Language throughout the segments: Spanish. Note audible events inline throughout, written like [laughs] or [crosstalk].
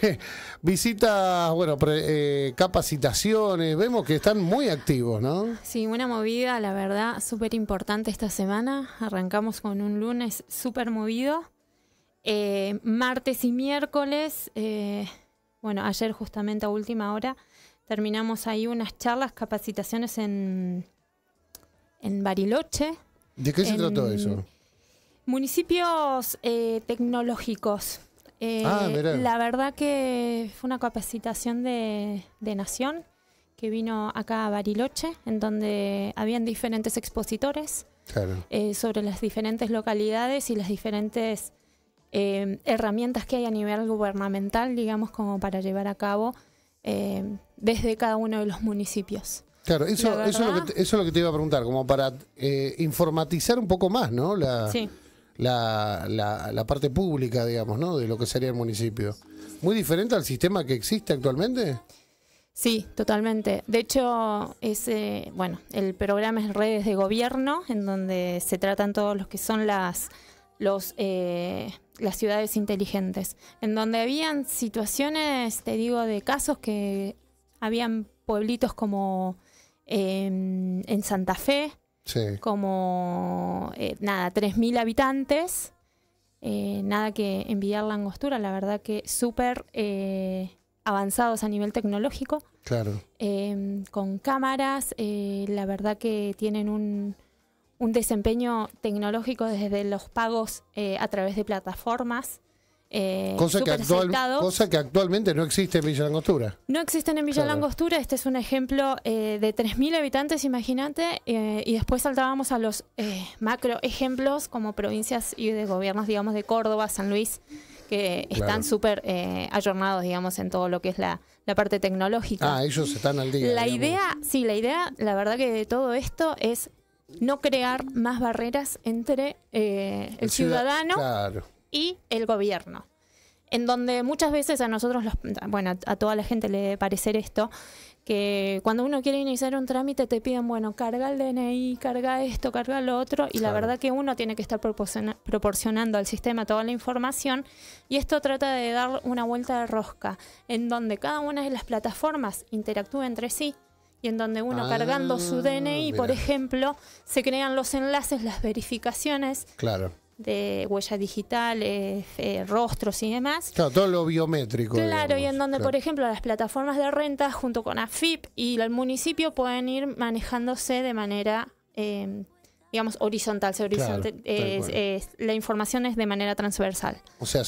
[laughs] visitas, bueno, eh, capacitaciones, vemos que están muy activos, ¿no? Sí, una movida, la verdad, súper importante esta semana. Arrancamos con un lunes súper movido. Eh, martes y miércoles, eh, bueno, ayer justamente a última hora, terminamos ahí unas charlas, capacitaciones en, en Bariloche. ¿De qué se trató eso? Municipios tecnológicos. Ah, eh, la verdad que fue una capacitación de, Nación que vino acá a Bariloche, en donde habían diferentes expositores eh, sobre las diferentes localidades y las diferentes eh, herramientas que hay a nivel gubernamental, digamos, como para llevar a cabo eh, desde cada uno de los municipios. Claro, eso, eso, es lo que te, iba a preguntar, como para informatizar un poco más, ¿no? La, sí la, la, parte pública, digamos, ¿no? De lo que sería el municipio. ¿Muy diferente al sistema que existe actualmente? Sí, totalmente. De hecho, ese, bueno, el programa es redes de gobierno, en donde se tratan todos los que son las, los, eh, las ciudades inteligentes, en donde habían situaciones, te digo, de casos que habían pueblitos como eh, en Santa Fe, como, eh, nada, 3.000 habitantes. Eh, nada que enviar la angostura, la verdad que súper eh, avanzados a nivel tecnológico. Em, con cámaras, la verdad que tienen un, desempeño tecnológico desde los pagos a través de plataformas. Eh, cosa, que actualmente no existe en Villa Langostura. No existen en Villa Langostura, este es un ejemplo eh, de 3.000 habitantes, imagínate, eh, y después saltábamos a los eh, macro ejemplos como provincias y de gobiernos, digamos, de Córdoba, San Luis, que están súper eh, ayornados, digamos, en todo lo que es la, parte tecnológica. Ah, ellos están al día. La idea, sí, la idea, la verdad que de todo esto es no crear más barreras entre el, ciudadano. claro y el gobierno. En donde muchas veces a nosotros, los, bueno, a toda la gente le debe parecer esto, que cuando uno quiere iniciar un trámite te piden, bueno, carga el DNI, carga esto, carga lo otro, y la verdad que uno tiene que estar proporcionando al sistema toda la información, y esto trata de dar una vuelta de rosca, en donde cada una de las plataformas interactúa entre sí, y en donde uno ah, cargando su DNI, por ejemplo, se crean los enlaces, las verificaciones. Claro de huellas digitales, eh, eh, rostros y demás. Claro, todo lo biométrico. Claro, y en donde, por ejemplo, las plataformas de renta junto con AFIP y el municipio pueden ir manejándose de manera eh, digamos, horizontal. Se horizontal la información es de manera transversal. O sea,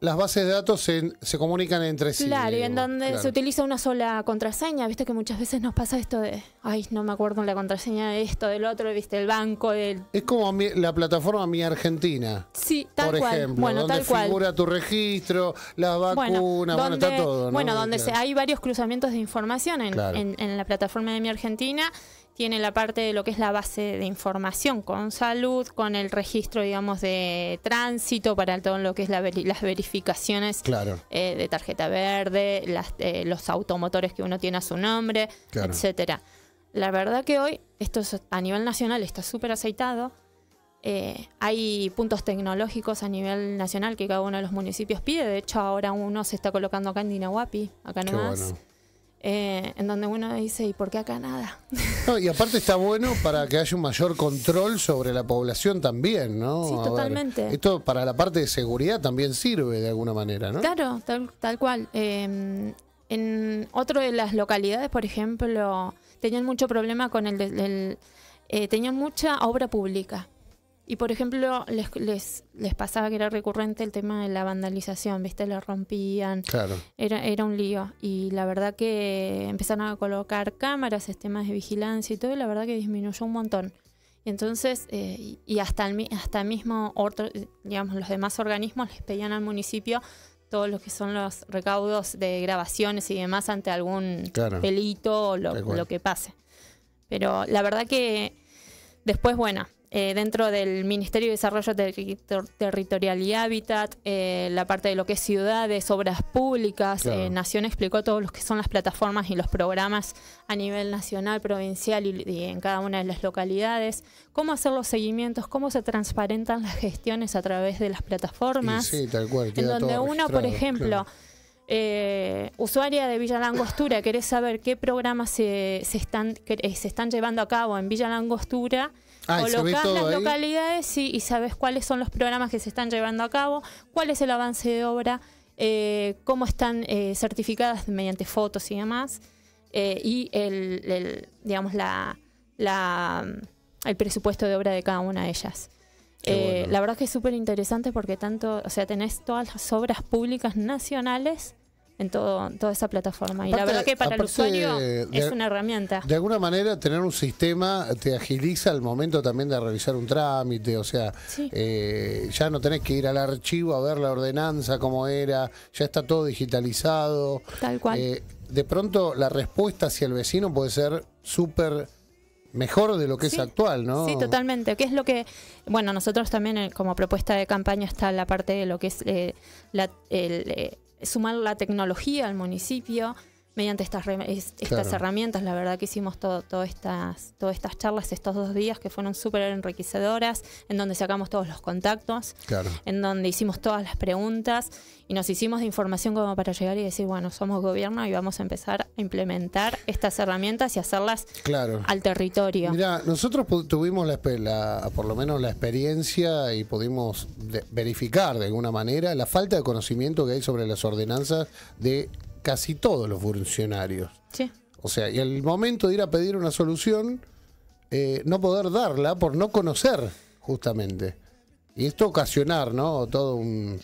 las bases de datos se, comunican entre sí. Claro, y en donde se utiliza una sola contraseña. Viste que muchas veces nos pasa esto de, ay, no me acuerdo la contraseña de esto, del otro, viste, el banco, del... Es como la plataforma Mi Argentina. Sí, tal por ejemplo, donde figura tu registro, la vacuna, bueno, está todo. Bueno, donde hay varios cruzamientos de información en, en la plataforma de Mi Argentina tiene la parte de lo que es la base de información con salud, con el registro, digamos, de tránsito para todo lo que es las verificaciones eh, de tarjeta verde, eh, los automotores que uno tiene a su nombre, etcétera. La verdad que hoy esto a nivel nacional está súper aceitado. Eh, hay puntos tecnológicos a nivel nacional que cada uno de los municipios pide. De hecho, ahora uno se está colocando acá en Dinahuapi, acá nomás. Eh, en donde uno dice, ¿y por qué acá nada? y aparte está bueno para que haya un mayor control sobre la población también, ¿no? Sí, totalmente. esto para la parte de seguridad también sirve de alguna manera, ¿no? Claro, tal, cual. Em, en otro de las localidades, por ejemplo, tenían mucho problema con el... Eh, tenían mucha obra pública. Y por ejemplo, les, les, pasaba que era recurrente el tema de la vandalización, ¿viste? Lo rompían. Era, era un lío. Y la verdad que empezaron a colocar cámaras, sistemas de vigilancia y todo, y la verdad que disminuyó un montón. Y entonces, eh, y, hasta, hasta mismo, digamos, los demás organismos les pedían al municipio todos los que son los recaudos de grabaciones y demás ante algún pelito o lo, lo que pase. Pero la verdad que después, bueno, eh, dentro del Ministerio de Desarrollo Territorial y Hábitat, eh, la parte de lo que es ciudades, obras públicas. Eh, Nación explicó todos los que son las plataformas y los programas a nivel nacional, provincial y, en cada una de las localidades. Cómo hacer los seguimientos, cómo se transparentan las gestiones a través de las plataformas. sí, tal cual. En donde uno, por ejemplo. usuaria de Villa Langostura, querés saber qué programas se, están, se están llevando a cabo en Villa Langostura Ah, Colocás las localidades y sabes cuáles son los programas que se están llevando a cabo, cuál es el avance de obra, eh, cómo están eh, certificadas mediante fotos y demás, eh, y el, digamos, la, el presupuesto de obra de cada una de ellas. La verdad que es súper interesante porque tanto, o sea, tenés todas las obras públicas nacionales en todo, toda esa plataforma. y la verdad que para el usuario es una herramienta. De alguna manera, tener un sistema te agiliza al momento también de revisar un trámite, o sea, eh, ya no tenés que ir al archivo a ver la ordenanza, cómo era, ya está todo digitalizado. Tal cual. Eh, de pronto, la respuesta hacia el vecino puede ser súper mejor de lo que es actual, ¿no? Sí, totalmente. qué es lo que, bueno, nosotros también eh, como propuesta de campaña está la parte de lo que es la, el, sumar la tecnología al municipio mediante estas, estas herramientas. La verdad que hicimos todo, todo estas, todas estas charlas estos dos días que fueron súper enriquecedoras, en donde sacamos todos los contactos, en donde hicimos todas las preguntas y nos hicimos de información como para llegar y decir, bueno, somos gobierno y vamos a empezar a implementar estas herramientas y hacerlas al territorio. Mira, nosotros tuvimos la, por lo menos la experiencia y pudimos verificar de alguna manera la falta de conocimiento que hay sobre las ordenanzas de casi todos los funcionarios. O sea, y el momento de ir a pedir una solución, eh, no poder darla por no conocer, justamente. Y esto ocasionar, ¿no? Todo un,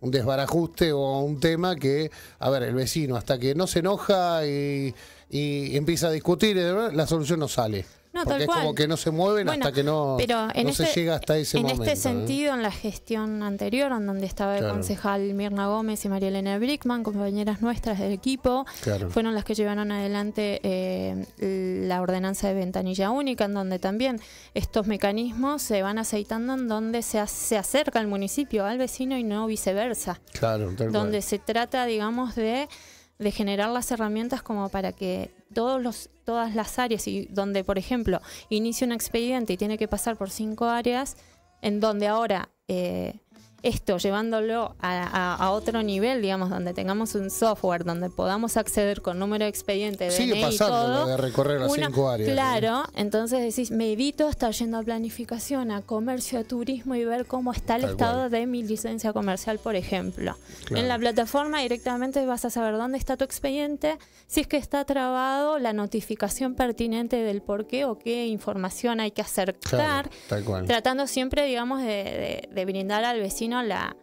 desbarajuste o un tema que, a ver, el vecino, hasta que no se enoja y, y empieza a discutir, la solución no sale. No, es como que no se mueven hasta que no, se este llega hasta ese en este momento. En ¿eh? este sentido, en la gestión anterior, en donde estaba el concejal Mirna Gómez y María Elena Brickman, compañeras nuestras del equipo, fueron las que llevaron adelante eh, la ordenanza de ventanilla única, en donde también estos mecanismos se van aceitando en donde se, se acerca el municipio al vecino y no viceversa. Claro, tal donde se trata, digamos, de de generar las herramientas como para que todos los, todas las áreas y donde, por ejemplo, inicia un expediente y tiene que pasar por cinco áreas, en donde ahora eh, esto llevándolo a, otro nivel, digamos, donde tengamos un software, donde podamos acceder con número de expediente, DNI y todo. recorrer cinco áreas. Claro, entonces decís, me evito estar yendo a planificación, a comercio, a turismo y ver cómo está el estado de mi licencia comercial, por ejemplo. En la plataforma directamente vas a saber dónde está tu expediente, si es que está trabado, la notificación pertinente del por qué o qué información hay que acercar, tratando siempre, digamos, de brindar al vecino la,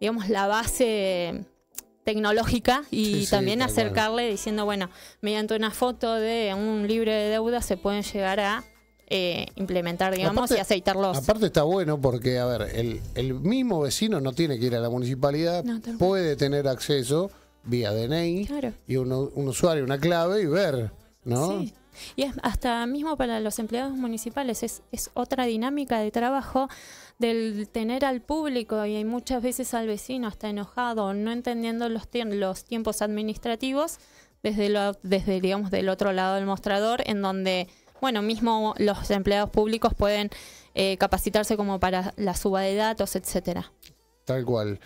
digamos, la base tecnológica y también acercarle diciendo, bueno, mediante una foto de un libre de deuda se pueden llegar a eh, implementar, digamos, y aceitarlos. Aparte está bueno porque, a ver, el, mismo vecino no tiene que ir a la municipalidad, puede tener acceso vía DNI y un, usuario, una clave y ver, ¿no? Sí. Y es hasta mismo para los empleados municipales, es, es otra dinámica de trabajo del tener al público y hay muchas veces al vecino está enojado, no entendiendo los, los tiempos administrativos desde, lo, desde digamos, del otro lado del mostrador, en donde, bueno, mismo los empleados públicos pueden eh, capacitarse como para la suba de datos, etcétera. Tal cual.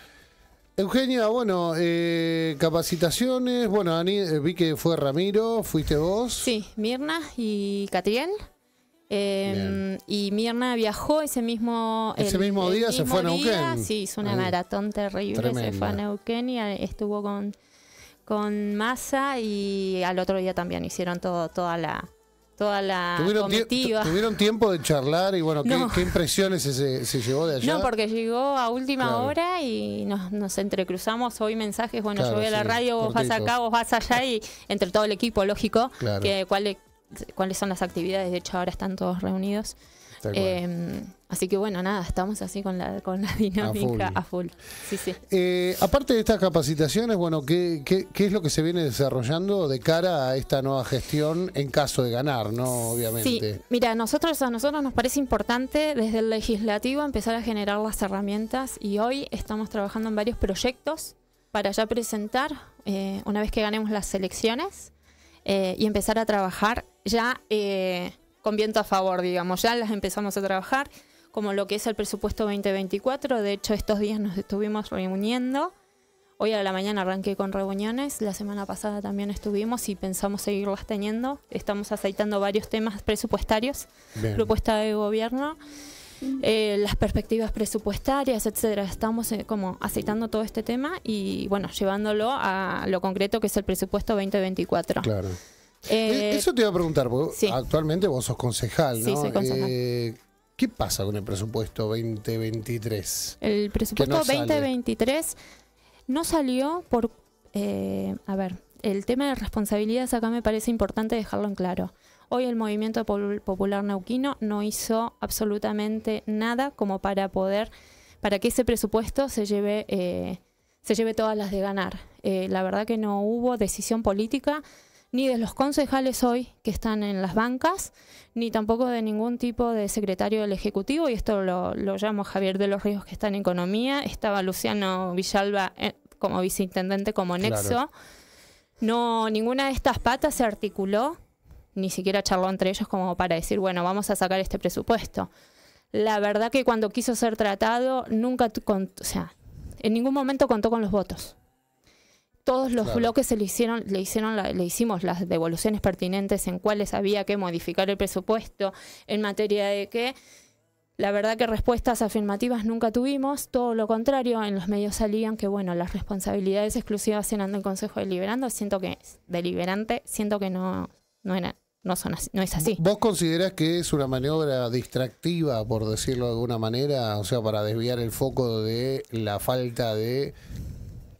Eugenia, bueno, eh, capacitaciones, bueno, eh, vi que fue Ramiro, fuiste vos. Sí, Mirna y Catriel. Em, y Mirna viajó ese mismo. Ese mismo día se fue a Neuquén. sí, hizo una maratón terrible. Se fue a Neuquén y estuvo con, con Massa y al otro día también hicieron todo, toda la. Toda la ¿Tuvieron, tiempo de charlar y bueno, ¿qué, impresiones se, se, llevó de allá? No, porque llegó a última hora y nos, entrecruzamos. Hoy mensajes, bueno, yo voy a la radio, vos vas acá, vos vas allá y entre todo el equipo, lógico, que cuál cuáles son las actividades. De hecho, ahora están todos reunidos. Em, así que bueno, nada, estamos así con la, [laughs] dinámica a full. Eh, aparte de estas capacitaciones, bueno, ¿qué, es lo que se viene desarrollando de cara a esta nueva gestión en caso de ganar, no? Obviamente. Sí, mira, nosotros, a nosotros nos parece importante desde el legislativo empezar a generar las herramientas y hoy estamos trabajando en varios proyectos para ya presentar eh, una vez que ganemos las elecciones eh, y empezar a trabajar ya eh, con viento a favor, digamos, ya las empezamos a trabajar como lo que es el presupuesto 2024, de hecho estos días nos estuvimos reuniendo, hoy a la mañana arranqué con reuniones, la semana pasada también estuvimos y pensamos seguirlas teniendo, estamos aceitando varios temas presupuestarios, propuesta de gobierno. Eh, las perspectivas presupuestarias, etcétera. Estamos eh, como aceitando todo este tema y bueno, llevándolo a lo concreto que es el presupuesto 2024. Claro. Eh, eso te iba a preguntar, porque actualmente vos sos concejal, ¿no? Sí, ¿Qué pasa con el presupuesto 2023? El presupuesto 2023 no salió por... a ver, el tema de responsabilidades acá me parece importante dejarlo en claro. Hoy el movimiento popular neuquino no hizo absolutamente nada como para poder, para que ese presupuesto se lleve, eh, se lleve todas las de ganar. Eh, la verdad que no hubo decisión política ni de los concejales hoy que están en las bancas, ni tampoco de ningún tipo de secretario del Ejecutivo, y esto lo, llamo Javier de los Ríos que está en Economía, estaba Luciano Villalba eh, como viceintendente, como nexo. No, ninguna de estas patas se articuló ni siquiera charló entre ellos como para decir, bueno, vamos a sacar este presupuesto. La verdad que cuando quiso ser tratado, nunca, con, o sea, en ningún momento contó con los votos. Todos los bloques se le hicieron, le hicimos las devoluciones pertinentes en cuáles había que modificar el presupuesto, en materia de qué. la verdad que respuestas afirmativas nunca tuvimos, todo lo contrario, en los medios salían que bueno, las responsabilidades exclusivas eran del Consejo Deliberando, siento que deliberante, siento que no, no no, no es así. ¿Vos considerás que es una maniobra distractiva, por decirlo de alguna manera? O sea, para desviar el foco de la falta de...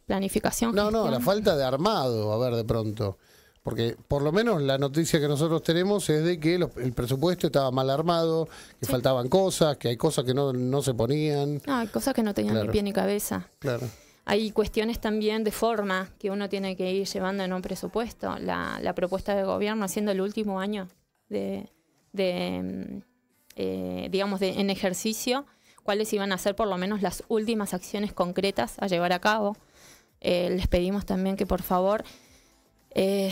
Planificación. No, no, la falta de armado, a ver, de pronto. Porque por lo menos la noticia que nosotros tenemos es de que el presupuesto estaba mal armado, que faltaban cosas, que hay cosas que no, se ponían. Ah, hay cosas que no tenían ni pie ni cabeza. Claro. Hay cuestiones también de forma que uno tiene que ir llevando en un presupuesto. La, propuesta de gobierno haciendo el último año de, mm, eh, digamos, de, en ejercicio, cuáles iban a ser por lo menos las últimas acciones concretas a llevar a cabo. Eh, les pedimos también que por favor eh,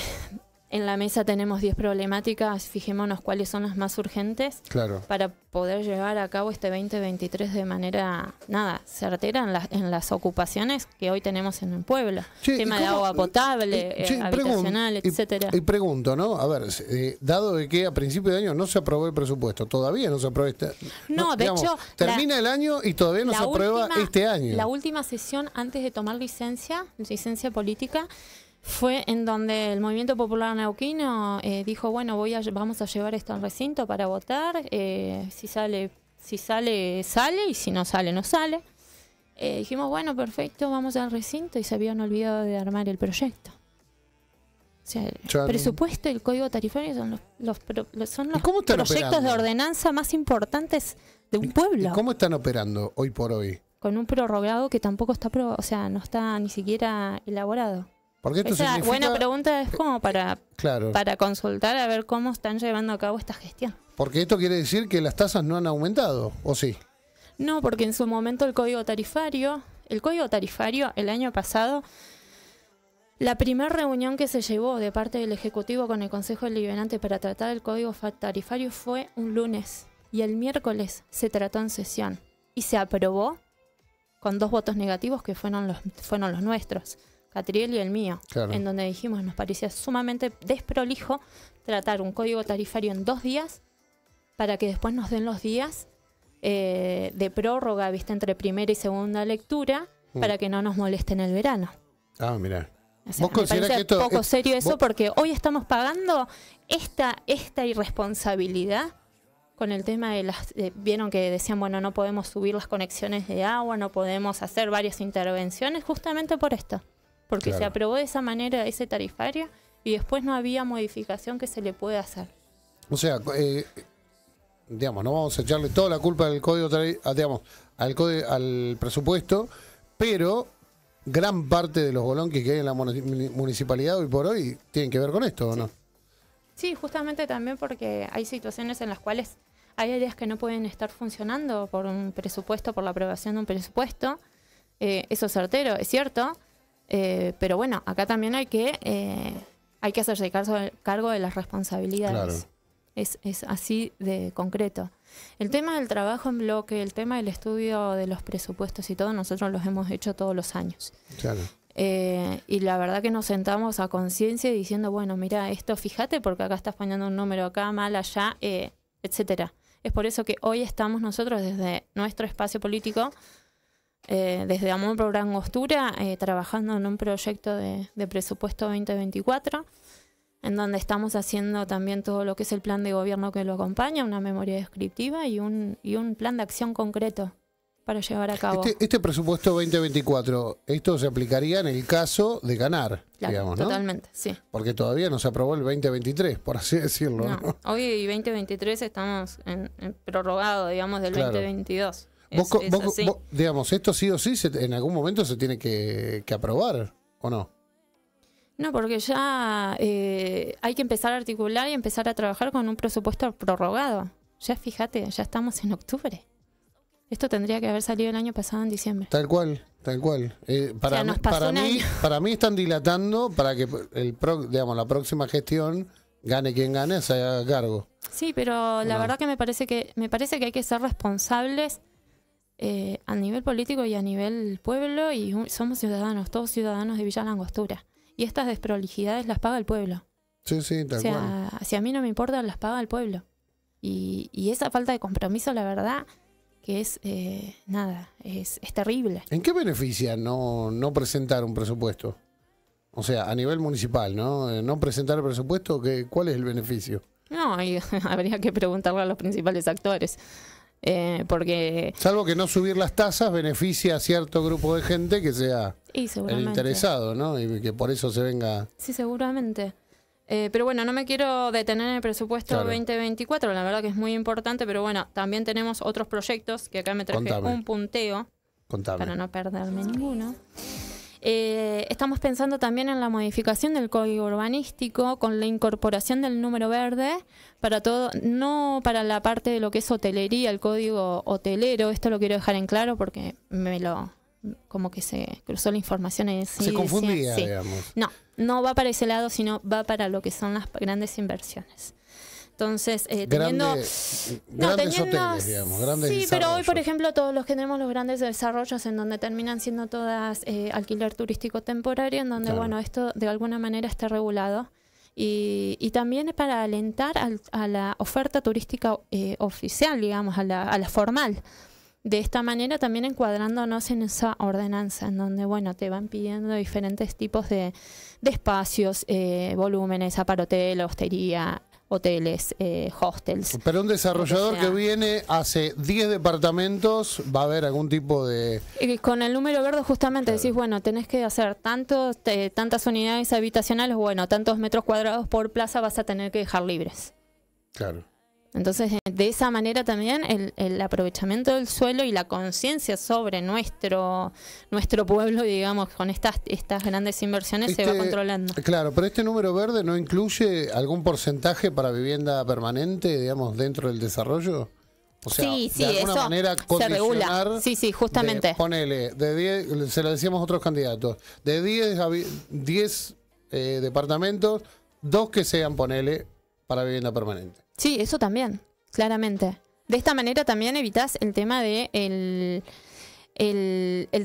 en la mesa tenemos 10 problemáticas, fijémonos cuáles son las más urgentes para poder llevar a cabo este 2023 de manera, nada, certera en, en las ocupaciones que hoy tenemos en el pueblo. Tema de agua potable, eh, habitacional, etcétera. Y, pregunto, ¿no? A ver, eh, dado de que a principio de año no se aprobó el presupuesto, todavía no se aprueba este No, no de hecho... Termina el año y todavía no se aprueba este año. La última sesión antes de tomar licencia, licencia política fue en donde el Movimiento Popular Neuquino eh, dijo, bueno, voy vamos a llevar esto al recinto para votar, eh, si sale, si sale, sale, y si no sale, no sale. Eh, dijimos, bueno, perfecto, vamos al recinto y se habían olvidado de armar el proyecto. O sea, el presupuesto y el código tarifario son los, son los proyectos de ordenanza más importantes de un pueblo. ¿Y ¿Cómo están operando hoy por hoy? Con un prorrogado que tampoco está, o sea, no está ni siquiera elaborado. Esa buena pregunta es como eh, para, eh, para consultar a ver cómo están llevando a cabo esta gestión. Porque esto quiere decir que las tasas no han aumentado, ¿o sí? No, porque en su momento el código tarifario, el código tarifario el año pasado, la primera reunión que se llevó de parte del Ejecutivo con el Consejo Liberante para tratar el código tarifario fue un lunes y el miércoles se trató en sesión y se aprobó con dos votos negativos que fueron los, fueron los nuestros. Catriel y el mío, en donde dijimos nos parecía sumamente desprolijo tratar un código tarifario en dos días para que después nos den los días eh, de prórroga, viste, entre primera y segunda lectura, mm. para que no nos molesten el verano. Ah, mira. ¿Vos poco serio eso porque hoy estamos pagando esta, esta irresponsabilidad con el tema de las... Vieron que decían, bueno, no podemos subir las conexiones de agua, no podemos hacer varias intervenciones justamente por esto porque se aprobó de esa manera, ese tarifario y después no había modificación que se le pueda hacer. O sea, eh, digamos, no vamos a echarle toda la culpa al código, al, código, al presupuesto, pero gran parte de los bolón que hay en la municipalidad hoy por hoy tienen que ver con esto, ¿o no? Sí, justamente también porque hay situaciones en las cuales hay áreas que no pueden estar funcionando por un presupuesto, por la aprobación de un presupuesto. Eh, eso es certero, es cierto, eh, pero bueno, acá también hay que, eh, hay que hacerse cargo, de las responsabilidades. Es, es, así de concreto. El tema del trabajo en bloque, el tema del estudio de los presupuestos y todo, nosotros los hemos hecho todos los años. Claro. Eh, y la verdad que nos sentamos a conciencia diciendo, bueno, mira, esto fíjate porque acá estás poniendo un número acá, mal allá, etcétera. Es por eso que hoy estamos nosotros desde nuestro espacio político eh, desde Amor Program Costura, eh, trabajando en un proyecto de, presupuesto 2024, en donde estamos haciendo también todo lo que es el plan de gobierno que lo acompaña, una memoria descriptiva y un, un plan de acción concreto para llevar a cabo. Este, este presupuesto 2024, esto se aplicaría en el caso de ganar, digamos, ¿no? Totalmente, sí. Porque todavía no se aprobó el 2023, por así decirlo. No, Hoy 2023 estamos en, prorrogado, digamos, del claro. 2022. Vos, digamos, esto sí o sí en algún momento se tiene que, aprobar, ¿o no? No, porque ya eh, hay que empezar a articular y empezar a trabajar con un presupuesto prorrogado. Ya fíjate, ya estamos en octubre. Esto tendría que haber salido el año pasado en diciembre. Tal cual, tal cual. Eh, para, para, mí, [laughs] para mí están dilatando para que el digamos, la próxima gestión, gane quien gane, se haga cargo. Sí, pero la verdad que me parece que me parece que hay que ser responsables eh, a nivel político y a nivel pueblo y somos ciudadanos, todos ciudadanos de Villa Langostura. Y estas desprolijidades las paga el pueblo. Sí, sí, tal o sea, Si a mí no me importa, las paga el pueblo. Y, esa falta de compromiso, la verdad, que es eh, nada, es, terrible. ¿En qué beneficia no, no presentar un presupuesto? O sea, a nivel municipal, ¿no? Eh, no presentar el presupuesto, ¿cuál es el beneficio? No, [laughs] habría que preguntarle a los principales actores. Eh, porque Salvo que no subir las tasas beneficia a cierto grupo de gente que sea el interesado, ¿no? Y que por eso se venga. Sí, seguramente. Eh, pero bueno, no me quiero detener en el presupuesto 2024, la verdad que es muy importante, pero bueno, también tenemos otros proyectos que acá me traje un punteo para no perderme ninguno. Eh, estamos pensando también en la modificación del código urbanístico con la incorporación del número verde para todo, no para la parte de lo que es hotelería, el código hotelero. Esto lo quiero dejar en claro porque me lo como que se cruzó la información se confundía, digamos. No, no va para ese lado, sino va para lo que son las grandes inversiones. Entonces, eh, teniendo. Mm, mm, grandes Sí, pero hoy, por ejemplo, todos los que tenemos los grandes desarrollos en donde terminan siendo todas eh, alquiler turístico temporario, en donde, bueno, esto de alguna manera está regulado. Y, y también es para alentar a la oferta turística eh, oficial, digamos, a la, a la formal. De esta manera también encuadrándonos en esa ordenanza, en donde, bueno, te van pidiendo diferentes tipos de, de espacios, eh, volúmenes, aparotel, hostería, hoteles, eh, hostels. Pero un desarrollador que viene, hace 10 departamentos, va a haber algún tipo de... Eh, con el número verde justamente decís, bueno, tenés que hacer tantos, tantas unidades habitacionales, bueno, tantos metros cuadrados por plaza vas a tener que dejar libres. Claro. Entonces, eh, de esa manera también el, aprovechamiento del suelo y la conciencia sobre nuestro, nuestro pueblo, digamos, con estas, estas grandes inversiones se va este, controlando. Claro, pero este número verde no incluye algún porcentaje para vivienda permanente, digamos, dentro del desarrollo. O sea, sí, sí, de eso se regula. Sí, sí, justamente. ponele, de se lo decíamos a otros candidatos, de 10 eh, departamentos, dos que sean, ponele, para vivienda permanente. Sí, eso también, claramente. De esta manera también evitas el tema de el,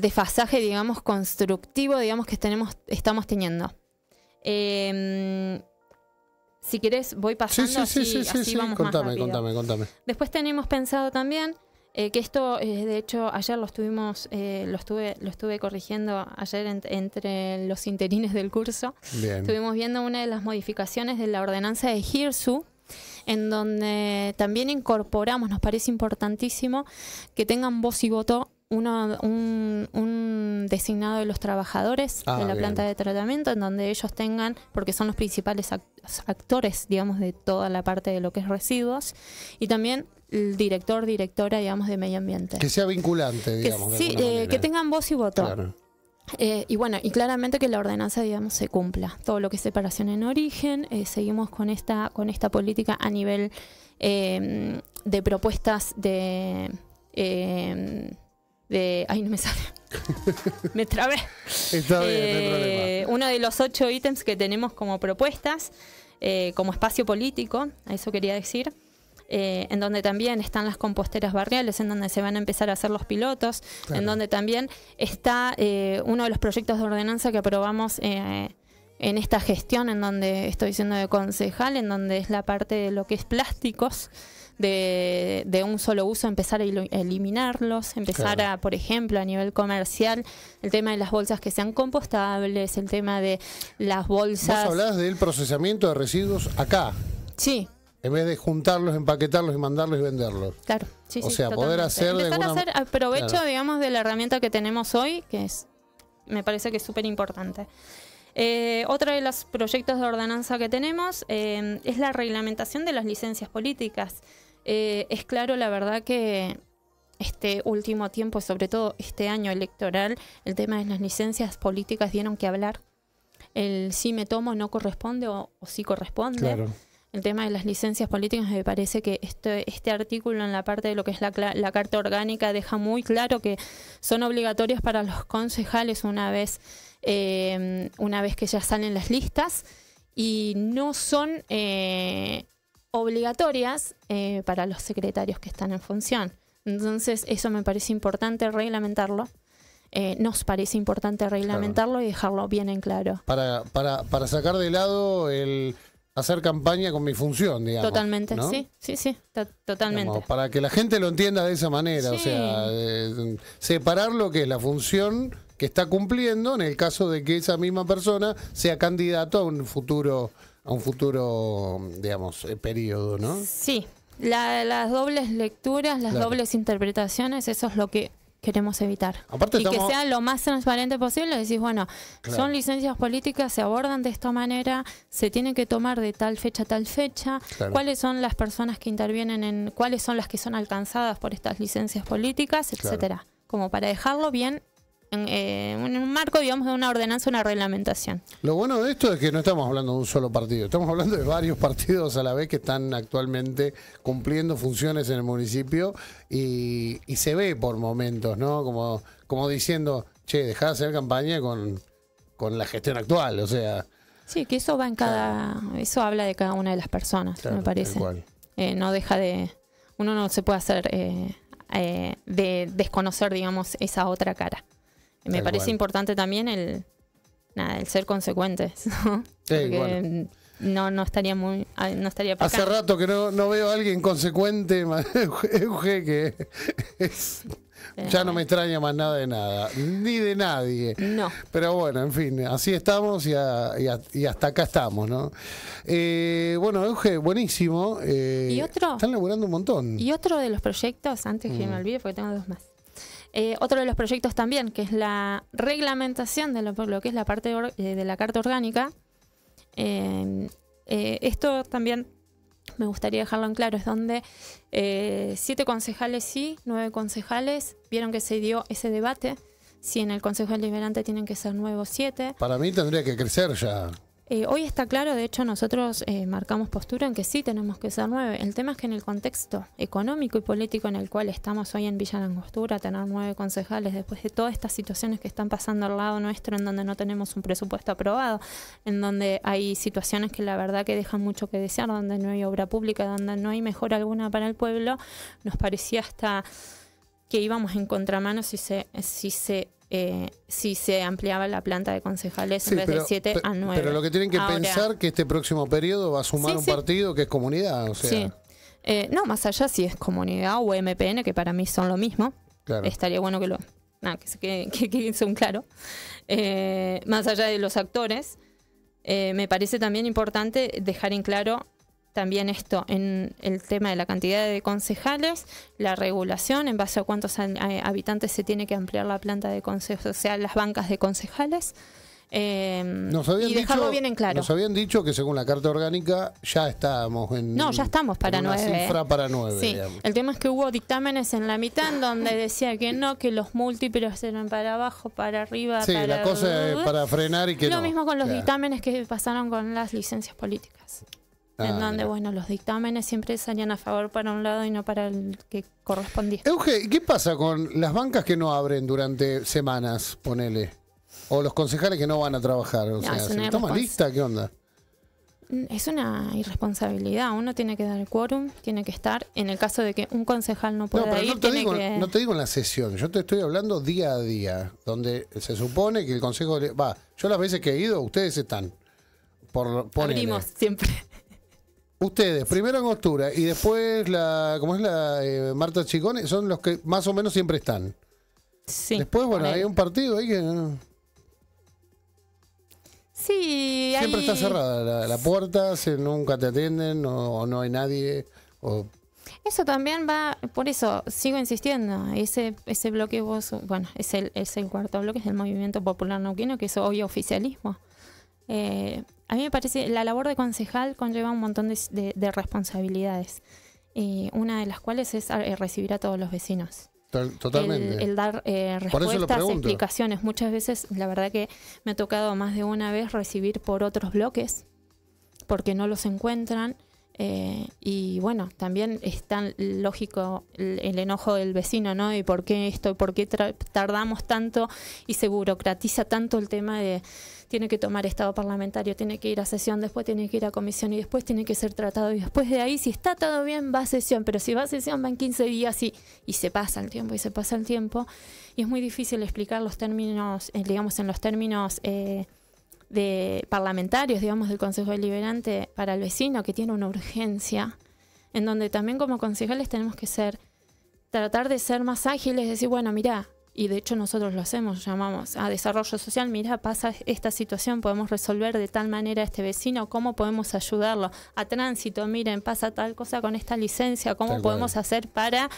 desfasaje, digamos, constructivo, digamos, que tenemos, estamos teniendo. Em, si quieres, voy pasando sí, sí, así, sí, así contame, Contame, contame. Después tenemos pensado también eh, que esto, eh, de hecho, ayer lo estuvimos, eh, lo estuve, lo estuve corrigiendo ayer entre los interines del curso. Estuvimos viendo una de las modificaciones de la ordenanza de Hirsu, en donde también incorporamos, nos parece importantísimo, que tengan voz y voto un, designado de los trabajadores de ah, la planta de tratamiento, en donde ellos tengan, porque son los principales actores, digamos, de toda la parte de lo que es residuos, y también el director, directora, digamos, de medio ambiente. Que sea vinculante, digamos. Eh, que, sí, que tengan voz y voto. Eh, y bueno, y claramente que la ordenanza, digamos, se cumpla. Todo lo que es separación en origen, eh, seguimos con esta, con esta política a nivel em, de propuestas de, em, de... Ay, no me sale. [laughs] me trabé. Eh, uno de los ocho ítems que tenemos como propuestas, como espacio político, a eso quería decir, eh, en donde también están las composteras barriales, en donde se van a empezar a hacer los pilotos, en donde también está eh, uno de los proyectos de ordenanza que aprobamos eh, en esta gestión, en donde estoy siendo de concejal, en donde es la parte de lo que es plásticos. De, un solo uso, empezar a eliminarlos, empezar a, por ejemplo, a nivel comercial, el tema de las bolsas que sean compostables, el tema de las bolsas... Vos del procesamiento de residuos acá. Sí. En vez de juntarlos, empaquetarlos y mandarlos y venderlos. Claro, sí, O sea, poder hacer. Aprovecho, hacer provecho, digamos, de la herramienta que tenemos hoy, que es me parece que es súper importante. Eh, otro de los proyectos de ordenanza que tenemos eh, es la reglamentación de las licencias políticas. Eh, es claro, la verdad, que este último tiempo, sobre todo este año electoral, el tema de las licencias políticas dieron que hablar. El sí me tomo no corresponde o, o sí corresponde. Claro el tema de las licencias políticas, me parece que este, este artículo en la parte de lo que es la, Carta Orgánica deja muy claro que son obligatorias para los concejales una vez, eh, una vez que ya salen las listas y no son eh, obligatorias eh, para los secretarios que están en función. Entonces, eso me parece importante reglamentarlo. nos parece importante reglamentarlo y dejarlo bien en claro. para sacar de lado el hacer campaña con mi función, digamos. Totalmente, sí, sí, sí, totalmente. para que la gente lo entienda de esa manera, o sea, eh, separar lo que es la función que está cumpliendo en el caso de que esa misma persona sea candidato a un futuro, a un futuro, digamos, eh, periodo, ¿no? Sí. las dobles lecturas, las dobles interpretaciones, eso es lo que queremos evitar. y que sea lo más transparente posible, decís, bueno, son licencias políticas, se abordan de esta manera, se tienen que tomar de tal fecha a tal fecha, cuáles son las personas que intervienen en, cuáles son las que son alcanzadas por estas licencias políticas, etcétera. Como para dejarlo bien eh, en, un marco, digamos, de una ordenanza, una reglamentación. Lo bueno de esto es que no estamos hablando de un solo partido, estamos hablando de varios partidos a la vez que están actualmente cumpliendo funciones en el municipio y, se ve por momentos, ¿no? Como, como diciendo, che, dejá de hacer campaña con, con la gestión actual, o sea... Sí, que eso va en cada... Eso habla de cada una de las personas, me parece. Eh, no deja de... Uno no se puede hacer... Eh, de desconocer, digamos, esa otra cara. Me parece importante también el, el ser consecuentes. [laughs] ¿no? no, estaría muy. Ah, no estaría para Hace rato que no, veo a alguien consecuente, [laughs] Euge, que ya no me extraña más nada de nada, ni de nadie. Pero bueno, en fin, así estamos y, hasta acá estamos, ¿no? Eh, bueno, Euge, buenísimo. Eh, y otro. Están laburando un montón. Y otro de los proyectos, antes que mm. me olvide, porque tengo dos más. Eh, otro de los proyectos también, que es la reglamentación de lo, que es la parte eh, de, la carta orgánica. Eh, esto también me gustaría dejarlo en claro, es donde siete concejales sí, nueve concejales vieron que se dio ese debate. Si en el Consejo Deliberante tienen que ser nuevos siete. Para mí tendría que crecer ya. Eh, hoy está claro, de hecho nosotros eh, marcamos postura en que sí tenemos que ser nueve. El tema es que en el contexto económico y político en el cual estamos hoy en Villa Langostura, tener nueve concejales después de todas estas situaciones que están pasando al lado nuestro, en donde no tenemos un presupuesto aprobado, en donde hay situaciones que la verdad que dejan mucho que desear, donde no hay obra pública, donde no hay mejora alguna para el pueblo, nos parecía hasta que íbamos en contramano si se, si se eh, si se ampliaba la planta de concejales en vez de 7 a 9. Pero lo que tienen que pensar que este próximo periodo va a sumar un partido que es comunidad. O eh, no, más allá si es comunidad o MPN, que para mí son lo mismo. Estaría bueno que lo. nada, que, [laughs] que, que, que claro. Eh, más allá de los actores, me parece también importante dejar en claro también esto en el tema de la cantidad de concejales, la regulación en base a cuántos eh, habitantes se tiene que ampliar la planta de consejos, o sea, las bancas de concejales. Eh, nos habían dicho, bien en claro. Nos habían dicho que según la carta orgánica ya estábamos en. No, ya estamos para nueve. cifra eh. para nueve. Sí. El tema es que hubo dictámenes en la mitad donde decía que no, que los múltiplos eran para abajo, para arriba. Sí, la cosa es para frenar y que. Lo mismo con los dictámenes que pasaron con las licencias políticas en donde, bueno, los dictámenes siempre salían a favor para un lado y no para el que correspondía. Euge, ¿qué pasa con las bancas que no abren durante semanas, ponele? O los concejales que no van a trabajar. O sea, ¿se toma lista? ¿Qué onda? Mm, es una irresponsabilidad. Uno tiene que dar el quórum, tiene que estar. En el caso de que un concejal no pueda no, pero ir, te, digo, en la sesión. Yo te estoy hablando día a día, donde se supone que el consejo. Va, yo las veces que he ido, ustedes están. Por, Abrimos siempre. Ustedes, primero en Costura y después la, ¿cómo es la eh, Marta Chicone? Son los que más o menos siempre están. Sí. Después, bueno, hay un partido ahí que... Sí, Siempre está cerrada la, puerta, se, nunca te atienden o, no hay nadie. Eso también va, por eso sigo insistiendo, ese, ese bloque vos, bueno, es el, es el cuarto bloque, es el movimiento popular nauquino, que es obvio oficialismo. Eh, a mí me parece, la labor de concejal conlleva un montón de, responsabilidades, eh, una de las cuales es eh, recibir a todos los vecinos. Totalmente. El, dar respuestas, explicaciones. Muchas veces, la verdad que me ha tocado más de una vez recibir por otros bloques, porque no los encuentran. y bueno, también es tan lógico el, el, enojo del vecino, ¿no? Y por qué esto, por qué tardamos tanto y se burocratiza tanto el tema de, tiene que tomar estado parlamentario, tiene que ir a sesión, después tiene que ir a comisión y después tiene que ser tratado. Y después de ahí, si está todo bien, va a sesión, pero si va a sesión, van 15 días y, y se pasa el tiempo y se pasa el tiempo. Y es muy difícil explicar los términos, eh, digamos, en los términos. Eh, de parlamentarios, digamos, del Consejo Deliberante para el vecino que tiene una urgencia, en donde también como concejales tenemos que ser, tratar de ser más ágiles, decir, bueno, mira, y de hecho nosotros lo hacemos, llamamos a desarrollo social, mira, pasa esta situación, podemos resolver de tal manera a este vecino, cómo podemos ayudarlo, a tránsito, miren, pasa tal cosa con esta licencia, cómo podemos hacer para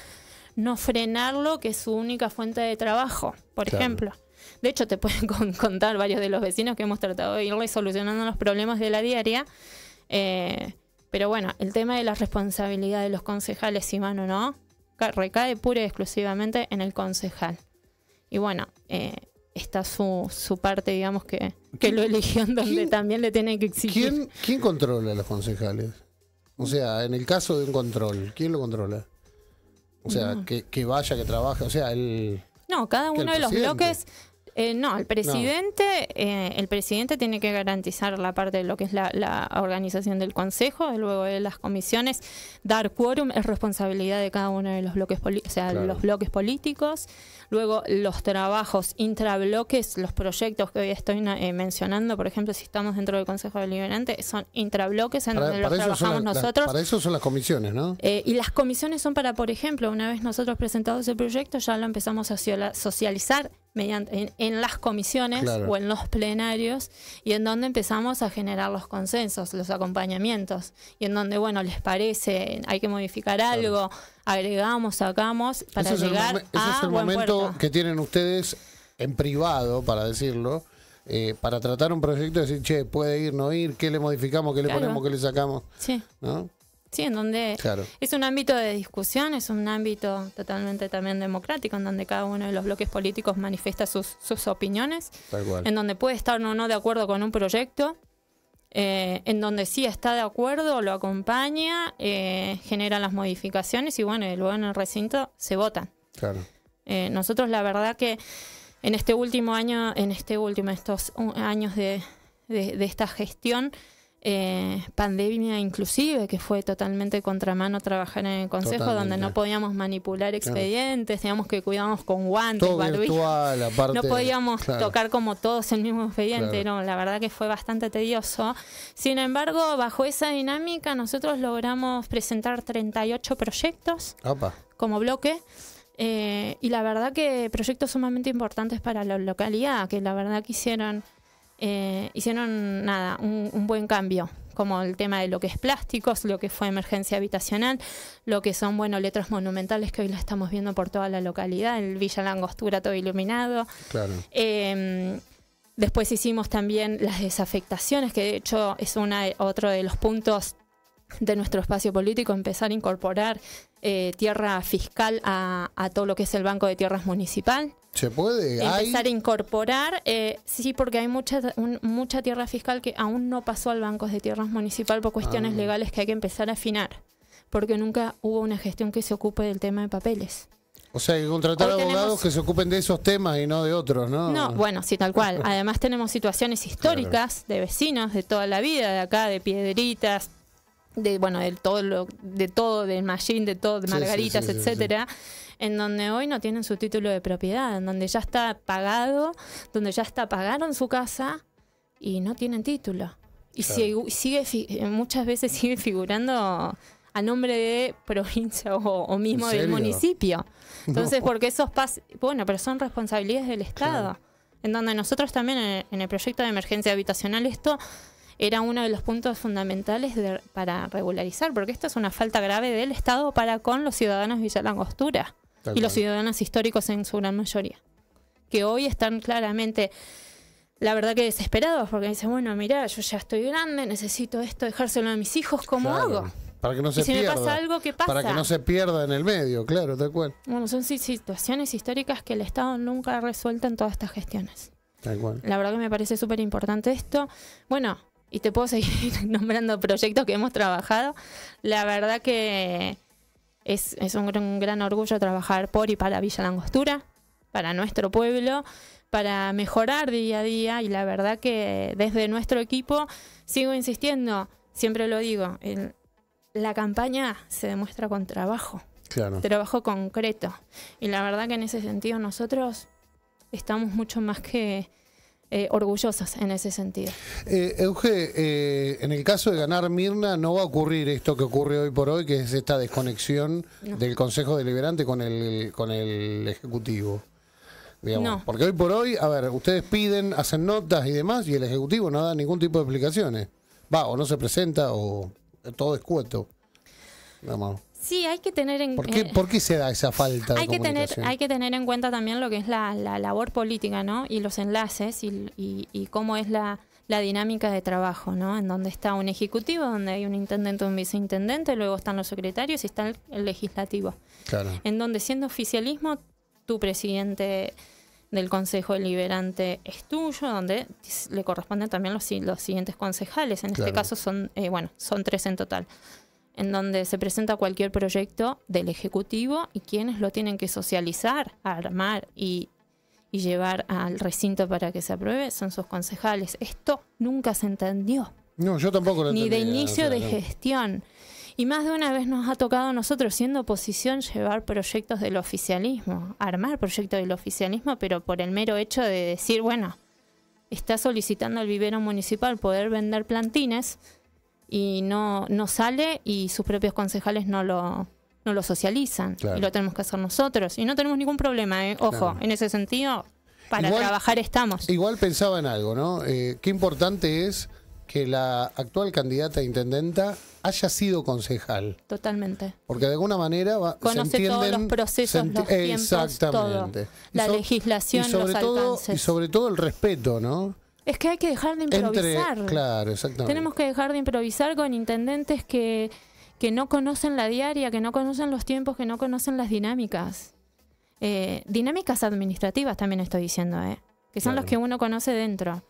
no frenarlo, que es su única fuente de trabajo, por ejemplo. De hecho, te pueden [laughs] contar varios de los vecinos que hemos tratado de ir solucionando los problemas de la diaria. Eh, pero bueno, el tema de la responsabilidad de los concejales, si o no, recae pura y exclusivamente en el concejal. Y bueno, eh, está su, su parte, digamos, que, que lo eligió en donde también le tiene que exigir. ¿Quién, controla a los concejales? O sea, en el caso de un control, ¿quién lo controla? O sea, que, que, vaya, que trabaje, o sea, el... No, cada uno de los bloques eh, no, el presidente, eh, el presidente tiene que garantizar la parte de lo que es la, organización del consejo, eh, luego de las comisiones, dar quórum es responsabilidad de cada uno de los bloques, o sea, los bloques políticos, luego los trabajos intrabloques, los proyectos que hoy estoy eh, mencionando, por ejemplo, si estamos dentro del consejo deliberante, son intrabloques en donde los trabajamos nosotros. Para eso son las comisiones, ¿no? y las comisiones son para, por ejemplo, una vez nosotros presentamos el proyecto, ya lo empezamos a socializar mediante, en, las comisiones o en los plenarios, y en donde empezamos a generar los consensos, los acompañamientos, y en donde, bueno, les parece, hay que modificar algo, agregamos, sacamos, para llegar a el a Ese es el momento que tienen ustedes en privado, para decirlo, eh, para tratar un proyecto y decir, che, puede ir, no ir, qué le modificamos, qué le ponemos, qué le sacamos. Sí. ¿no? Sí, en donde es un ámbito de discusión, es un ámbito totalmente también democrático, en donde cada uno de los bloques políticos manifiesta sus, opiniones, en donde puede estar o no de acuerdo con un proyecto, eh, en donde sí está de acuerdo, lo acompaña, eh, genera las modificaciones y bueno, y luego en el recinto se vota. Claro. Eh, nosotros la verdad que en este último año, en este último, estos años de esta gestión, eh, pandemia inclusive, que fue totalmente contramano trabajar en el Consejo, donde no podíamos manipular expedientes, teníamos que cuidarnos con guantes, no podíamos tocar como todos el mismo expediente, no, la verdad que fue bastante tedioso. Sin embargo, bajo esa dinámica nosotros logramos presentar 38 proyectos como bloque. Eh, y la verdad que proyectos sumamente importantes para la localidad, que la verdad que hicieron eh, hicieron nada, un, buen cambio, como el tema de lo que es plásticos, lo que fue emergencia habitacional, lo que son, bueno, letras monumentales que hoy la estamos viendo por toda la localidad, el Villa Langostura todo iluminado. Em, después hicimos también las desafectaciones, que de hecho es una, otro de los puntos de nuestro espacio político, empezar a incorporar eh, tierra fiscal a, todo lo que es el Banco de Tierras Municipal. ¿Se puede? Empezar a incorporar, eh, sí, porque hay mucha, mucha tierra fiscal que aún no pasó al Banco de Tierras Municipal por cuestiones ah. legales que hay que empezar a afinar, porque nunca hubo una gestión que se ocupe del tema de papeles. O sea, hay que contratar abogados que se ocupen de esos temas y no de otros, ¿no? No, bueno, sí, tal cual. [laughs] Además tenemos situaciones históricas de vecinos de toda la vida, de acá, de piedritas, de bueno, de todo, de todo, del mallín, de todo, de margaritas, etcétera en donde hoy no tienen su título de propiedad, en donde ya está pagado, donde ya está pagaron su casa y no tienen título. Y sigue, eh, muchas veces [laughs] sigue figurando a nombre de provincia o, mismo del municipio. [laughs] Entonces, porque esos pasos... bueno, pero son responsabilidades del Estado. En donde nosotros también en el, proyecto de emergencia habitacional esto era uno de los puntos fundamentales para regularizar, porque esto es una falta grave del Estado para con los ciudadanos de Villa y los ciudadanos históricos en su gran mayoría, que hoy están claramente, la verdad que desesperados, porque dicen, bueno, mira, yo ya estoy grande, necesito esto, dejárselo a mis hijos, ¿cómo hago? Para que no se si pierda. pasa algo, ¿qué pasa? Para que no se pierda en el medio, claro, tal cual. Bueno, son situaciones históricas que el Estado nunca ha resuelto en todas estas gestiones. Tal cual. La verdad que me parece súper importante esto. Bueno, y te puedo seguir [laughs] nombrando proyectos que hemos trabajado. La verdad que es, un, gran orgullo trabajar por y para Villa Langostura, para nuestro pueblo, para mejorar día a día y la verdad que desde nuestro equipo sigo insistiendo, siempre lo digo, la campaña se demuestra con trabajo, trabajo concreto y la verdad que en ese sentido nosotros estamos mucho más que, eh, orgullosas en ese sentido. Eh, Euge, eh, en el caso de ganar Mirna, no va a ocurrir esto que ocurre hoy por hoy, que es esta desconexión del Consejo Deliberante con el, con el Ejecutivo. Porque hoy por hoy, a ver, ustedes piden, hacen notas y demás, y el Ejecutivo no da ningún tipo de explicaciones. Va, o no se presenta, o todo es cueto. Vamos. Sí, hay que tener en cuenta... Eh, ¿por qué se da esa falta hay que tener Hay que tener en cuenta también lo que es la, la labor política, ¿no? Y los enlaces y, cómo es la, dinámica de trabajo, ¿no? En donde está un ejecutivo, donde hay un intendente, un viceintendente, luego están los secretarios y está el, legislativo. Claro. En donde siendo oficialismo, tu presidente del Consejo Deliberante es tuyo, donde le corresponden también los, los siguientes concejales. En este caso son, eh, bueno, son tres en total en donde se presenta cualquier proyecto del Ejecutivo y quienes lo tienen que socializar, armar y, llevar al recinto para que se apruebe son sus concejales. Esto nunca se entendió. No, yo tampoco lo entendí. Ni de inicio de gestión. Y más de una vez nos ha tocado a nosotros, siendo oposición, llevar proyectos del oficialismo, armar proyectos del oficialismo, pero por el mero hecho de decir, bueno, está solicitando al vivero municipal poder vender plantines, y no, no sale y sus propios concejales no lo, lo socializan. Y lo tenemos que hacer nosotros. Y no tenemos ningún problema, ¿eh? ojo, en ese sentido, para trabajar estamos. Igual pensaba en algo, ¿no? Eh, qué importante es que la actual candidata a intendenta haya sido concejal. Totalmente. Porque de alguna manera va, conoce se todos los procesos, los exactamente. La legislación, sobre todo, Y sobre todo el respeto, ¿no? Es que hay que dejar de improvisar. claro, Tenemos que dejar de improvisar con intendentes que, que no conocen la diaria, que no conocen los tiempos, que no conocen las dinámicas. Eh, dinámicas administrativas también estoy diciendo, ¿eh? que son los que uno conoce dentro.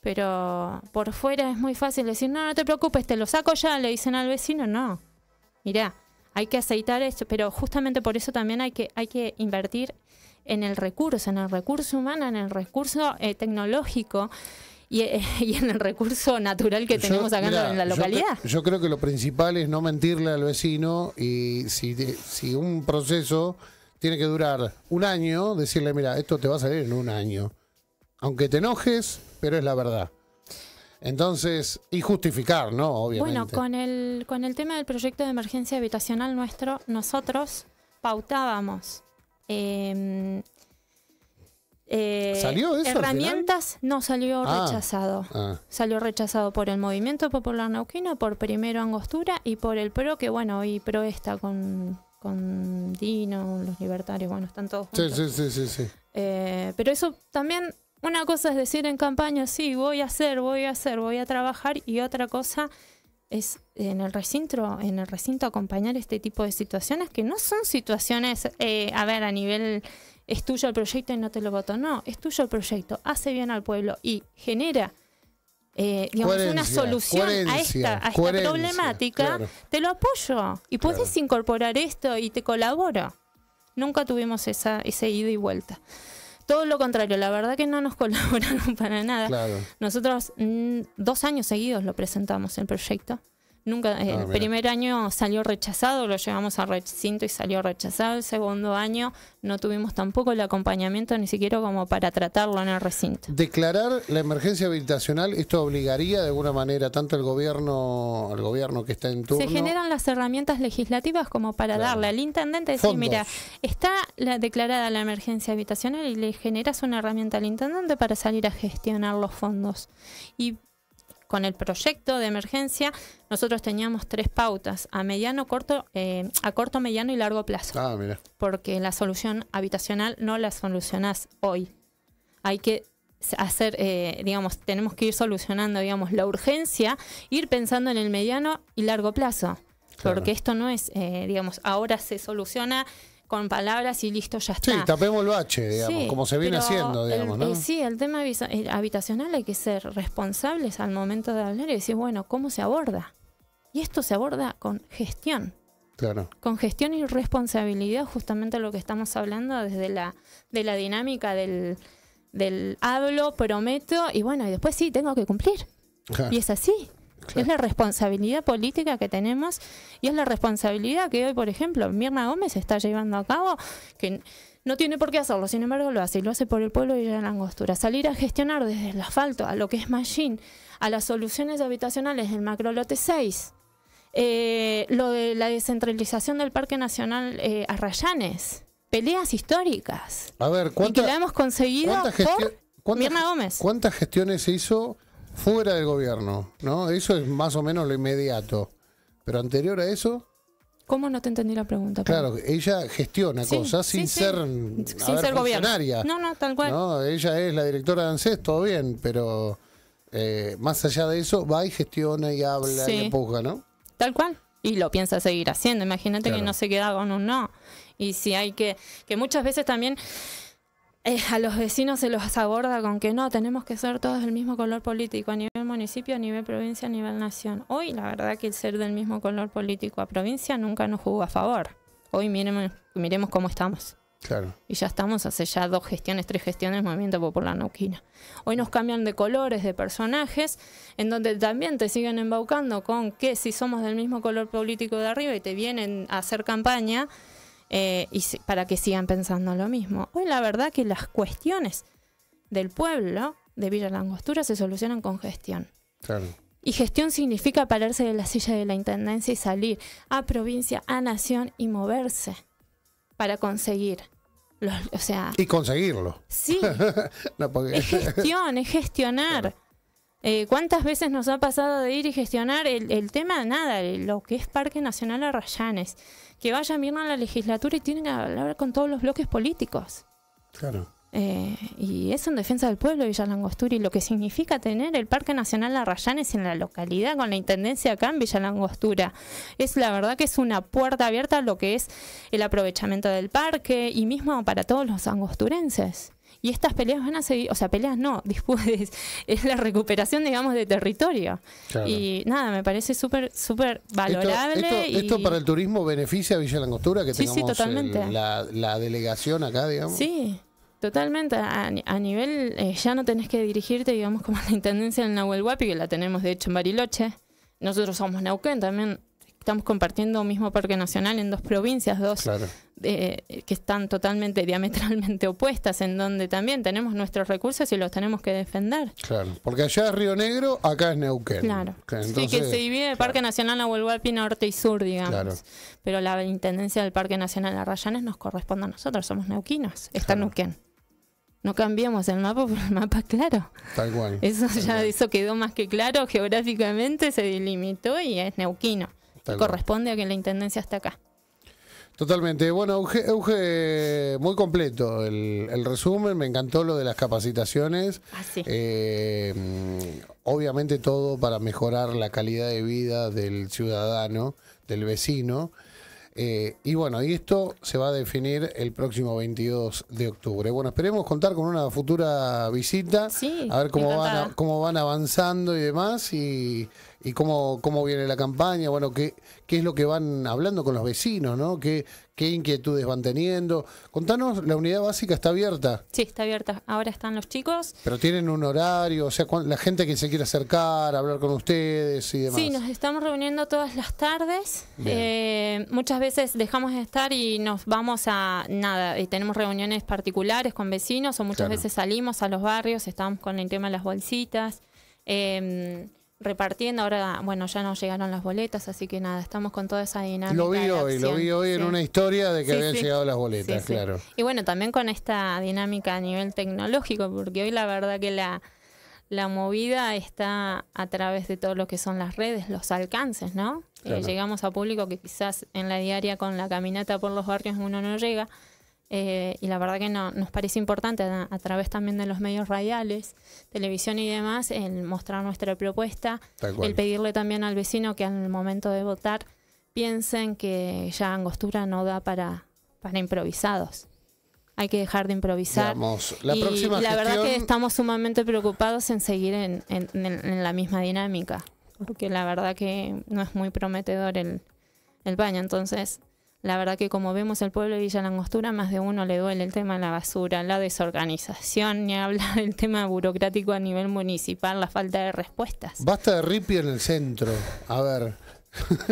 Pero por fuera es muy fácil decir, no, no te preocupes, te lo saco ya, le dicen al vecino, no. Mirá, hay que aceitar esto, pero justamente por eso también hay que, hay que invertir en el recurso, en el recurso humano, en el recurso eh, tecnológico eh, [laughs] y, en el recurso natural que tenemos acá en la localidad. Yo, creo que lo principal es no mentirle al vecino y si, si un proceso tiene que durar un año, decirle, mira, esto te va a salir en un año. Aunque te enojes, pero es la verdad. Entonces, y justificar, ¿no? Obviamente. Bueno, con el, con el tema del proyecto de emergencia habitacional nuestro, nosotros pautábamos Em, eh, herramientas, no, salió ah, rechazado. Ah. Salió rechazado por el Movimiento Popular Neuquino, por Primero Angostura y por el PRO, que bueno, hoy PRO está con, con Dino, los libertarios, bueno, están todos juntos. Sí, sí, sí, eh, pero eso también, una cosa es decir en campaña, sí, voy a hacer, voy a hacer, voy a trabajar, y otra cosa es en el recinto, en el recinto acompañar este tipo de situaciones que no son situaciones, eh, a ver, a nivel es tuyo el proyecto y no te lo voto. No, es tuyo el proyecto, hace bien al pueblo y genera eh, digamos, una solución a esta, a esta problemática, te lo apoyo y puedes incorporar esto y te colaboro. Nunca tuvimos esa, ese ida y vuelta. Todo lo contrario, la verdad que no nos [laughs] colaboraron para nada. Nosotros mm, dos años seguidos lo presentamos el proyecto. Nunca, eh, ah, el primer año salió rechazado, lo llevamos al recinto y salió rechazado. El segundo año no tuvimos tampoco el acompañamiento ni siquiera como para tratarlo en el recinto. Declarar la emergencia habitacional, esto obligaría de alguna manera tanto al gobierno, al gobierno que está en turno. Se generan las herramientas legislativas como para darle al intendente decir, mira, está la, declarada la emergencia habitacional y le generas una herramienta al intendente para salir a gestionar los fondos. Y con el proyecto de emergencia, nosotros teníamos tres pautas, a mediano, corto, eh, a corto, mediano y largo plazo. Ah, mira. Porque la solución habitacional no la solucionás hoy. Hay que hacer, eh, digamos, tenemos que ir solucionando, digamos, la urgencia, ir pensando en el mediano y largo plazo. Porque esto no es, eh, digamos, ahora se soluciona con palabras y listo, ya está. Sí, tapemos el bache, digamos, como se viene haciendo, digamos, sí, el tema eh, habitacional hay que ser responsables al momento de hablar y decir, bueno, ¿cómo se aborda? Y esto se aborda con gestión. Claro. Con gestión y responsabilidad, justamente lo que estamos hablando desde la, de la dinámica del, hablo, prometo, y bueno, y después sí, tengo que cumplir. Y es así. Es la responsabilidad política que tenemos y es la responsabilidad que hoy, por ejemplo, Mirna Gómez está llevando a cabo, que no tiene por qué hacerlo, sin embargo lo hace y lo hace por el pueblo y la angostura. Salir a gestionar desde el asfalto a lo que es Machine, a las soluciones habitacionales del macrolote 6, eh, lo de la descentralización del Parque Nacional eh, Arrayanes, peleas históricas. A ver, y que la hemos conseguido por Mirna Gómez. ¿Cuántas gestiones se hizo fuera del gobierno, ¿no? Eso es más o menos lo inmediato. Pero anterior a eso... ¿Cómo no te entendí la pregunta? Claro, ella gestiona cosas sin ser, sin ser funcionaria. No, no, tal cual. No, ella es la directora de ANSES, todo bien, pero eh, más allá de eso, va y gestiona y habla y empuja, ¿no? Tal cual. Y lo piensa seguir haciendo. Imagínate que no se queda con un no. Y si hay que. que muchas veces también eh, a los vecinos se los aborda con que no, tenemos que ser todos del mismo color político a nivel municipio, a nivel provincia, a nivel nación. Hoy la verdad que el ser del mismo color político a provincia nunca nos jugó a favor. Hoy miremos, miremos cómo estamos. Claro. Y ya estamos hace ya dos gestiones, tres gestiones Movimiento Popular Nauquina. Hoy nos cambian de colores, de personajes, en donde también te siguen embaucando con que si somos del mismo color político de arriba y te vienen a hacer campaña, eh, y para que sigan pensando lo mismo. Hoy la verdad que las cuestiones del pueblo de Villa Langostura se solucionan con gestión. Y gestión significa pararse de la silla de la intendencia y salir a provincia, a nación y moverse para conseguir. sea, y conseguirlo. Sí. [laughs] Es gestión, es gestionar. Eh, ¿Cuántas veces nos ha pasado de ir y gestionar el, el tema? Nada, lo que es Parque Nacional Arrayanes. Que vayan bien a la legislatura y tienen que hablar con todos los bloques políticos. Claro. Eh, y eso en defensa del pueblo de Villa y lo que significa tener el Parque Nacional Arrayanes en la localidad con la intendencia acá en Villalangostura Es la verdad que es una puerta abierta a lo que es el aprovechamiento del parque y mismo para todos los angosturenses. Y estas peleas van a seguir, o sea, peleas no, [laughs] disputes, es la recuperación, digamos, de territorio. Y nada, me parece súper, súper valorable. Esto, para el turismo beneficia a Villa Langostura, que sí, eh, la, delegación acá, digamos. Sí, Totalmente, a, nivel, eh, ya no tenés que dirigirte, digamos, como a la Intendencia del Nahuel Huapi, que la tenemos de hecho en Bariloche. Nosotros somos Neuquén, también estamos compartiendo un mismo parque nacional en dos provincias, dos eh, que están totalmente diametralmente [laughs] opuestas, en donde también tenemos nuestros recursos y los tenemos que defender. Claro, porque allá es Río Negro, acá es Neuquén. Claro. sí, que se divide el Parque Nacional a Nahuelhuapi Norte y Sur, digamos. Claro. Pero la intendencia del Parque Nacional Rayanes nos corresponde a nosotros, somos neuquinos, está Neuquén no cambiamos el mapa por el mapa claro. Tal cual. Eso ya eso quedó más que claro, geográficamente se delimitó y es neuquino corresponde a que la intendencia está acá. Totalmente. Bueno, Euge, muy completo el, resumen. Me encantó lo de las capacitaciones. Ah, eh, obviamente todo para mejorar la calidad de vida del ciudadano, del vecino. Eh, y bueno, y esto se va a definir el próximo 22 de octubre. Bueno, esperemos contar con una futura visita, sí, a ver cómo van, cómo van avanzando y demás. Y y cómo, cómo viene la campaña, bueno, qué, qué es lo que van hablando con los vecinos, ¿no? ¿Qué, inquietudes van teniendo. Contanos, la unidad básica está abierta. Sí, está abierta. Ahora están los chicos. Pero tienen un horario, o sea, la gente que se quiere acercar, hablar con ustedes y demás. Sí, nos estamos reuniendo todas las tardes. Eh, muchas veces dejamos de estar y nos vamos a nada. Y tenemos reuniones particulares con vecinos o muchas veces salimos a los barrios, estamos con el tema de las bolsitas. Em, repartiendo. Ahora, bueno, ya no llegaron las boletas, así que nada, estamos con toda esa dinámica. Lo vi hoy, lo vi hoy en una historia de que habían llegado las boletas, claro. Y bueno, también con esta dinámica a nivel tecnológico, porque hoy la verdad que la, movida está a través de todo lo que son las redes, los alcances, ¿no? Eh, llegamos a público que quizás en la diaria con la caminata por los barrios uno no llega. Eh, y la verdad que nos parece importante a, través también de los medios radiales, televisión y demás, el mostrar nuestra propuesta, el pedirle también al vecino que en el momento de votar piensen que ya Angostura no da para, para improvisados hay que dejar de improvisar. la y la verdad que estamos sumamente preocupados en seguir en, la misma dinámica, porque la verdad que no es muy prometedor el, el baño. Entonces, la verdad que como vemos el pueblo de Villa Langostura, más de uno le duele el tema de la basura, la desorganización, ni [laughs] habla del tema burocrático a nivel municipal, la falta de respuestas. Basta de ripio en el centro. A ver,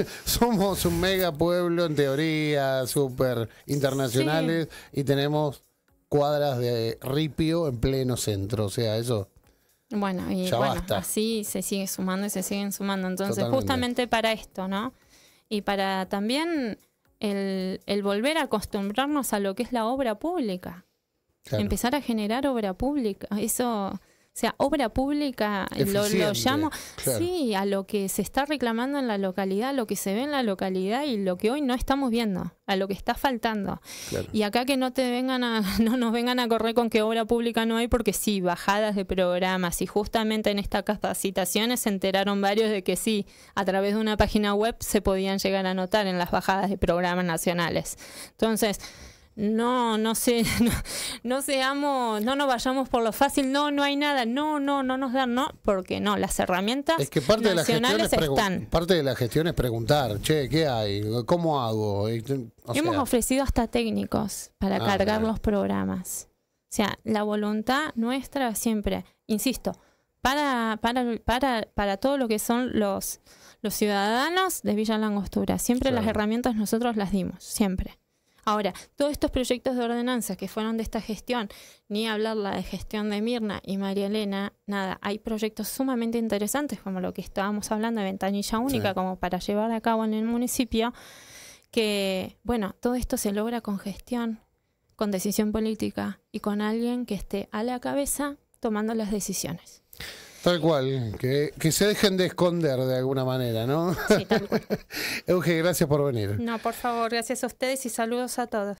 [laughs] somos un mega pueblo en teoría, súper internacionales, y tenemos cuadras de ripio en pleno centro. O sea, eso. Bueno, y bueno, así se sigue sumando y se siguen sumando. Entonces, justamente para esto, ¿no? Y para también el, volver a acostumbrarnos a lo que es la obra pública. Empezar a generar obra pública. Eso o sea, obra pública lo, llamo, sí, a lo que se está reclamando en la localidad, a lo que se ve en la localidad y lo que hoy no estamos viendo, a lo que está faltando. Y acá que no te vengan a, [laughs] no nos vengan a correr con que obra pública no hay, porque sí, bajadas de programas, y justamente en esta capacitaciones se enteraron varios de que sí, a través de una página web se podían llegar a notar en las bajadas de programas nacionales. Entonces, no, no sé, [laughs] no, seamos, no nos vayamos por lo fácil, no, no hay nada, no, no, no nos dan, no, porque no, las herramientas es que parte de la gestión Parte de la gestión es preguntar, che, ¿qué hay? ¿Cómo hago? Hemos ofrecido hasta técnicos para ah, cargar los programas. O sea, la voluntad nuestra siempre, insisto, para, para, para, todo lo que son los, ciudadanos de Villa Langostura, siempre las herramientas nosotros las dimos, siempre. Ahora, todos estos proyectos de ordenanza que fueron de esta gestión, ni hablar la de gestión de Mirna y María Elena, nada, hay proyectos sumamente interesantes como lo que estábamos hablando de ventanilla única, como para llevar a cabo en el municipio, que, bueno, todo esto se logra con gestión, con decisión política y con alguien que esté a la cabeza tomando las decisiones. Tal cual, que, se dejen de esconder de alguna manera, ¿no? Sí, tal cual. [laughs] Euge, gracias por venir. No, por favor, gracias a ustedes y saludos a todos.